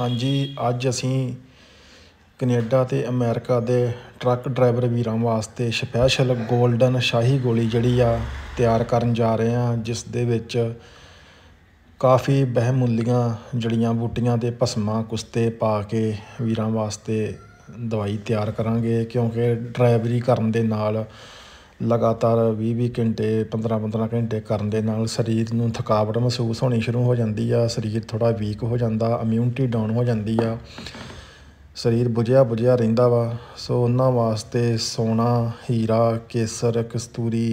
ਹਾਂਜੀ ਅੱਜ ਅਸੀਂ ਕੈਨੇਡਾ ਤੇ ਅਮਰੀਕਾ ਦੇ ਟਰੱਕ ਡਰਾਈਵਰ ਵੀਰਾਂ ਵਾਸਤੇ ਸਪੈਸ਼ਲ ਗੋਲਡਨ ਸ਼ਾਹੀ ਗੋਲੀ ਜਿਹੜੀ ਆ ਤਿਆਰ ਕਰਨ ਜਾ ਰਹੇ ਆ ਜਿਸ ਦੇ ਵਿੱਚ ਕਾਫੀ ਬਹਿਮੁੱਲੀਆਂ ਜੜੀਆਂ ਬੂਟੀਆਂ ਤੇ ਭਸਮਾਂ ਕੁਸਤੇ ਪਾ ਕੇ ਵੀਰਾਂ ਵਾਸਤੇ ਦਵਾਈ ਤਿਆਰ ਕਰਾਂਗੇ ਕਿਉਂਕਿ ਡਰਾਈਵਰੀ ਕਰਨ ਦੇ ਨਾਲ ਲਗਾਤਾਰ 20-20 ਘੰਟੇ 15-15 ਘੰਟੇ ਕਰਨ ਦੇ ਨਾਲ ਸਰੀਰ ਨੂੰ ਥਕਾਵਟ ਮਹਿਸੂਸ ਹੋਣੀ ਸ਼ੁਰੂ ਹੋ ਜਾਂਦੀ ਆ ਸਰੀਰ ਥੋੜਾ ਵੀਕ ਹੋ ਜਾਂਦਾ ਇਮਿਊਨਿਟੀ ਡਾਊਨ ਹੋ ਜਾਂਦੀ ਆ ਸਰੀਰ ਬੁਝਿਆ ਬੁਝਿਆ ਰਹਿੰਦਾ ਵਾ ਸੋ ਉਹਨਾਂ ਵਾਸਤੇ ਸੋਨਾ ਹੀਰਾ ਕੇਸਰ ਕਸਤੂਰੀ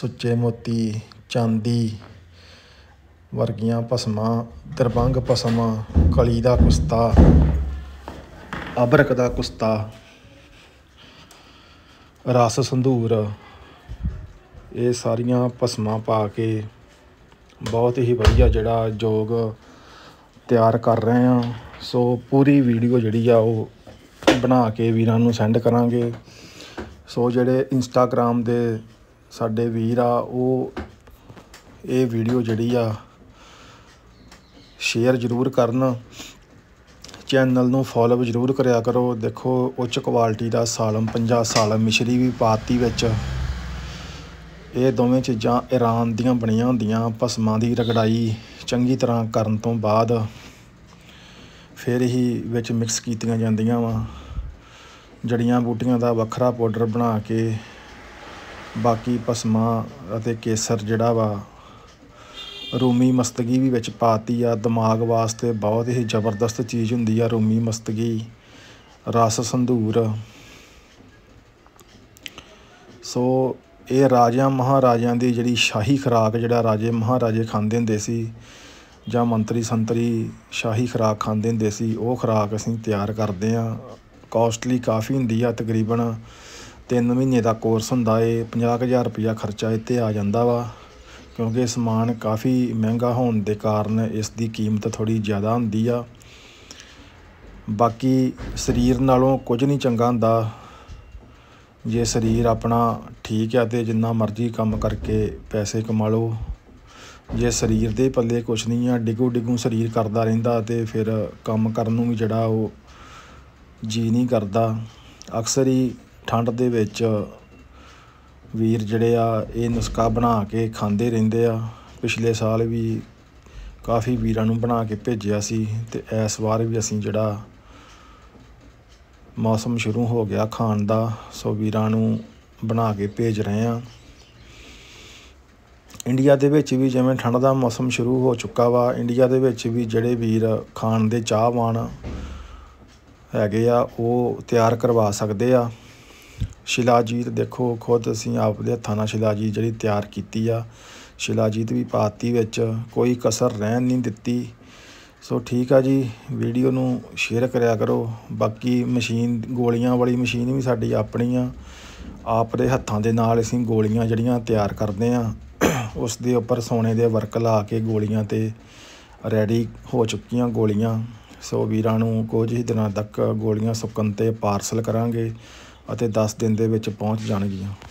ਸੁੱਚੇ ਮੋਤੀ ਚਾਂਦੀ ਵਰਗੀਆਂ ਭਸਮਾਂ ਤਰਬੰਗ ਭਸਮਾਂ ਕਲੀ ਦਾ ਕੁਸਤਾ ਅਬਰਕ ਦਾ ਕੁਸਤਾ ਰਸ ਸੰਧੂਰ ਇਹ ਸਾਰੀਆਂ ਪਸਮਾਂ ਪਾ ਕੇ ਬਹੁਤ ਹੀ ਵਧੀਆ ਜਿਹੜਾ ਜੋਗ ਤਿਆਰ ਕਰ ਰਹੇ ਆ ਸੋ ਪੂਰੀ ਵੀਡੀਓ ਜਿਹੜੀ ਆ ਉਹ ਬਣਾ ਕੇ ਵੀਰਾਂ ਨੂੰ ਸੈਂਡ ਕਰਾਂਗੇ ਸੋ ਜਿਹੜੇ ਇੰਸਟਾਗ੍ਰam ਦੇ ਸਾਡੇ ਵੀਰ ਆ ਉਹ ਇਹ ਵੀਡੀਓ ਜਿਹੜੀ ਆ ਸ਼ੇਅਰ ਜ਼ਰੂਰ ਕਰਨ ਚੈਨਲ ਨੂੰ ਫੋਲੋ ਜ਼ਰੂਰ ਕਰਿਆ ਕਰੋ ਦੇਖੋ ਉੱਚ ਕੁਆਲਿਟੀ ਦਾ ਸਾਲਮ 50 ਸਾਲਮ ਮਿਸ਼ਰੀ ਵੀ ਪਾਤੀ ਵਿੱਚ ਇਹ ਦੋਵੇਂ ਚੀਜ਼ਾਂ ਇਰਾਨ ਦੀਆਂ ਬਣੀਆਂ ਹੁੰਦੀਆਂ ਪਸਮਾਂ ਦੀ ਰਗੜਾਈ ਚੰਗੀ ਤਰ੍ਹਾਂ ਕਰਨ ਤੋਂ ਬਾਅਦ ਫਿਰ ਹੀ ਵਿੱਚ ਮਿਕਸ ਕੀਤੀਆਂ ਜਾਂਦੀਆਂ ਵਾ ਜੜੀਆਂ ਬੂਟੀਆਂ ਦਾ ਵੱਖਰਾ ਪਾਊਡਰ ਬਣਾ ਕੇ ਬਾਕੀ ਪਸਮਾਂ ਅਤੇ ਕੇਸਰ ਜਿਹੜਾ ਵਾ ਰੂਮੀ ਮਸਤਗੀ ਵੀ ਵਿੱਚ ਪਾਤੀ ਆ ਦਿਮਾਗ ਵਾਸਤੇ ਬਹੁਤ ਹੀ ਜ਼ਬਰਦਸਤ ਚੀਜ਼ ਹੁੰਦੀ ਆ ਰੂਮੀ ਮਸਤਗੀ ਰਸ ਸੰਧੂਰ ਸੋ ਇਹ ਰਾਜਿਆਂ ਮਹਾਰਾਜਿਆਂ ਦੀ ਜਿਹੜੀ ਸ਼ਾਹੀ ਖਰਾਕ ਜਿਹੜਾ ਰਾਜੇ ਮਹਾਰਾਜੇ ਖਾਂਦੇ ਹੁੰਦੇ ਸੀ ਜਾਂ ਮੰਤਰੀ ਸੰਤਰੀ ਸ਼ਾਹੀ ਖਰਾਕ ਖਾਂਦੇ ਹੁੰਦੇ ਸੀ ਉਹ ਖਰਾਕ ਅਸੀਂ ਤਿਆਰ ਕਰਦੇ ਆ ਕਾਸਟਲੀ ਕਾਫੀ ਹੁੰਦੀ ਆ ਤਕਰੀਬਨ 3 ਮਹੀਨੇ ਦਾ ਕੋਰਸ ਹੁੰਦਾ ਏ 50000 ਰੁਪਇਆ ਖਰਚਾ ਇੱਥੇ ਆ ਜਾਂਦਾ ਵਾ ਕਿਉਂਕਿ ਸਮਾਨ ਕਾਫੀ ਮਹਿੰਗਾ ਹੋਣ ਦੇ ਕਾਰਨ ਇਸ ਦੀ ਕੀਮਤ ਥੋੜੀ ਜ਼ਿਆਦਾ ਹੁੰਦੀ ਆ ਬਾਕੀ ਸਰੀਰ ਨਾਲੋਂ ਕੁਝ ਨਹੀਂ ਚੰਗਾ ਹੁੰਦਾ ਜੇ ਸਰੀਰ ਆਪਣਾ ਠੀਕ ਆ ਤੇ ਜਿੰਨਾ ਮਰਜ਼ੀ ਕੰਮ ਕਰਕੇ ਪੈਸੇ ਕਮਾ ਲਓ ਜੇ ਸਰੀਰ ਦੇ ਪੱਲੇ ਕੁਝ ਨਹੀਂ ਆ ਡਿਗੂ ਡਿਗੂ ਸਰੀਰ ਕਰਦਾ ਰਹਿੰਦਾ ਤੇ ਫਿਰ ਕੰਮ ਕਰਨ ਨੂੰ ਵੀ ਜਿਹੜਾ ਉਹ ਜੀ ਨਹੀਂ ਕਰਦਾ ਅਕਸਰ ਹੀ ਠੰਡ ਦੇ ਵਿੱਚ ਵੀਰ ਜਿਹੜੇ ਆ ਇਹ ਨੁਸਖਾ ਬਣਾ ਕੇ ਖਾਂਦੇ ਰਹਿੰਦੇ ਆ ਪਿਛਲੇ ਸਾਲ ਵੀ ਕਾਫੀ ਵੀਰਾਂ ਨੂੰ ਬਣਾ ਕੇ ਭੇਜਿਆ ਸੀ ਤੇ ਇਸ ਵਾਰ ਵੀ ਅਸੀਂ ਜਿਹੜਾ ਮੌਸਮ ਸ਼ੁਰੂ ਹੋ ਗਿਆ ਖਾਣ ਦਾ ਸੋ ਵੀਰਾਂ ਨੂੰ ਬਣਾ ਕੇ ਭੇਜ ਰਹੇ ਆ ਇੰਡੀਆ ਦੇ ਵਿੱਚ ਵੀ ਜਿਵੇਂ ਠੰਡ ਦਾ ਮੌਸਮ ਸ਼ੁਰੂ ਹੋ ਚੁੱਕਾ ਵਾ ਇੰਡੀਆ ਦੇ ਵਿੱਚ ਵੀ ਜਿਹੜੇ ਵੀਰ ਖਾਣ ਦੇ ਚਾਹਵਾਨ ਹੈਗੇ ਆ ਉਹ ਤਿਆਰ ਕਰਵਾ ਸਕਦੇ ਆ ਸ਼ਿਲਾਜੀਤ ਦੇਖੋ ਖੁਦ ਅਸੀਂ ਆਪਦੇ ਹੱਥਾਂ ਨਾਲ ਸ਼ਿਲਾਜੀਤ ਜਿਹੜੀ ਤਿਆਰ ਕੀਤੀ ਆ ਸ਼ਿਲਾਜੀਤ ਵੀ ਪਾਤੀ ਵਿੱਚ ਕੋਈ ਕਸਰ ਰਹਿਣ ਨਹੀਂ ਦਿੱਤੀ ਸੋ ਠੀਕ ਆ ਜੀ ਵੀਡੀਓ ਨੂੰ ਸ਼ੇਅਰ ਕਰਿਆ ਕਰੋ ਬਾਕੀ ਮਸ਼ੀਨ ਗੋਲੀਆਂ ਵਾਲੀ ਮਸ਼ੀਨ ਵੀ ਸਾਡੀ ਆਪਣੀ ਆ ਆਪਦੇ ਹੱਥਾਂ ਦੇ ਨਾਲ ਅਸੀਂ ਗੋਲੀਆਂ ਜਿਹੜੀਆਂ ਤਿਆਰ ਕਰਦੇ ਆ ਉਸ ਦੇ ਉੱਪਰ ਸੋਨੇ ਦੇ ਵਰਕ ਲਾ ਕੇ ਗੋਲੀਆਂ ਤੇ ਰੈਡੀ ਹੋ ਚੁੱਕੀਆਂ ਗੋਲੀਆਂ ਸੋ ਵੀਰਾਂ ਨੂੰ ਕੁਝ ਹੀ ਦਿਨਾਂ ਤੱਕ ਗੋਲੀਆਂ ਸੁੱਕਣ ਤੇ ਪਾਰਸਲ ਕਰਾਂਗੇ ਅਤੇ ਦਸ ਦਿਨ ਦੇ ਵਿੱਚ ਪਹੁੰਚ ਜਾਣਗੀਆਂ